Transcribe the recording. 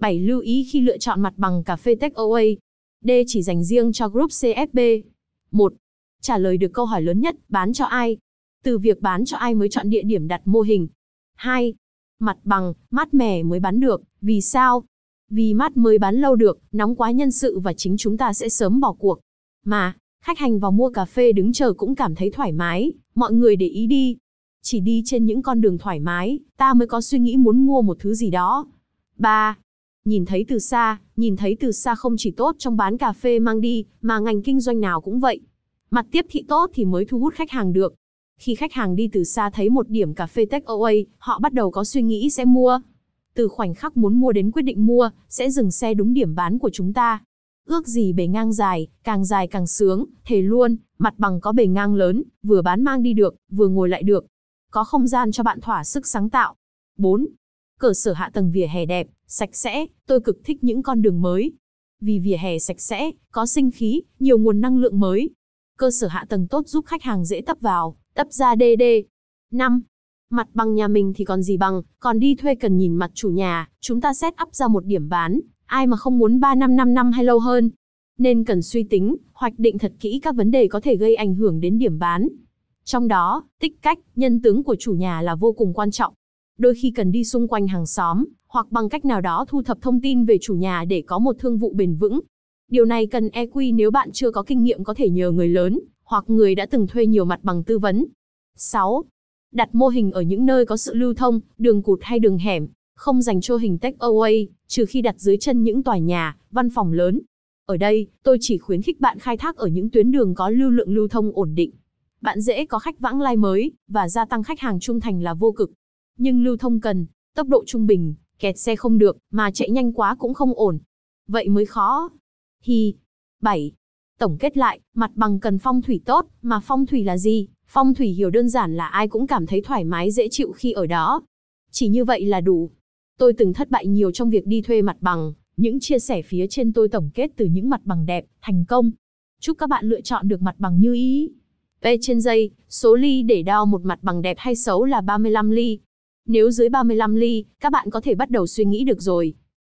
7. Lưu ý khi lựa chọn mặt bằng cà phê takeaway. D chỉ dành riêng cho group CFB. 1. Trả lời được câu hỏi lớn nhất, bán cho ai? Từ việc bán cho ai mới chọn địa điểm đặt mô hình. 2. Mặt bằng, mát mẻ mới bán được, vì sao? Vì mát mới bán lâu được, nóng quá nhân sự và chính chúng ta sẽ sớm bỏ cuộc. Mà, khách hành vào mua cà phê đứng chờ cũng cảm thấy thoải mái, mọi người để ý đi. Chỉ đi trên những con đường thoải mái, ta mới có suy nghĩ muốn mua một thứ gì đó. 3. Nhìn thấy từ xa, nhìn thấy từ xa không chỉ tốt trong bán cà phê mang đi, mà ngành kinh doanh nào cũng vậy. Mặt tiếp thị tốt thì mới thu hút khách hàng được. Khi khách hàng đi từ xa thấy một điểm cà phê take away, họ bắt đầu có suy nghĩ sẽ mua. Từ khoảnh khắc muốn mua đến quyết định mua, sẽ dừng xe đúng điểm bán của chúng ta. Ước gì bề ngang dài, càng dài càng sướng, thề luôn, mặt bằng có bề ngang lớn, vừa bán mang đi được, vừa ngồi lại được. Có không gian cho bạn thỏa sức sáng tạo. 4. Cơ sở hạ tầng vỉa hè đẹp. Sạch sẽ, tôi cực thích những con đường mới. Vì vỉa hè sạch sẽ, có sinh khí, nhiều nguồn năng lượng mới. Cơ sở hạ tầng tốt giúp khách hàng dễ tấp vào, tấp ra DD. 5. Mặt bằng nhà mình thì còn gì bằng, còn đi thuê cần nhìn mặt chủ nhà, chúng ta set up ra một điểm bán, ai mà không muốn 3 năm 5 năm hay lâu hơn. Nên cần suy tính, hoạch định thật kỹ các vấn đề có thể gây ảnh hưởng đến điểm bán. Trong đó, tích cách, nhân tướng của chủ nhà là vô cùng quan trọng đôi khi cần đi xung quanh hàng xóm, hoặc bằng cách nào đó thu thập thông tin về chủ nhà để có một thương vụ bền vững. Điều này cần EQ nếu bạn chưa có kinh nghiệm có thể nhờ người lớn, hoặc người đã từng thuê nhiều mặt bằng tư vấn. 6. Đặt mô hình ở những nơi có sự lưu thông, đường cụt hay đường hẻm, không dành cho hình take away, trừ khi đặt dưới chân những tòa nhà, văn phòng lớn. Ở đây, tôi chỉ khuyến khích bạn khai thác ở những tuyến đường có lưu lượng lưu thông ổn định. Bạn dễ có khách vãng lai mới và gia tăng khách hàng trung thành là vô cực nhưng lưu thông cần, tốc độ trung bình, kẹt xe không được, mà chạy nhanh quá cũng không ổn. Vậy mới khó. Hi. 7. Tổng kết lại, mặt bằng cần phong thủy tốt, mà phong thủy là gì? Phong thủy hiểu đơn giản là ai cũng cảm thấy thoải mái dễ chịu khi ở đó. Chỉ như vậy là đủ. Tôi từng thất bại nhiều trong việc đi thuê mặt bằng, những chia sẻ phía trên tôi tổng kết từ những mặt bằng đẹp, thành công. Chúc các bạn lựa chọn được mặt bằng như ý. P trên dây, số ly để đo một mặt bằng đẹp hay xấu là 35 ly, nếu dưới 35 ly, các bạn có thể bắt đầu suy nghĩ được rồi.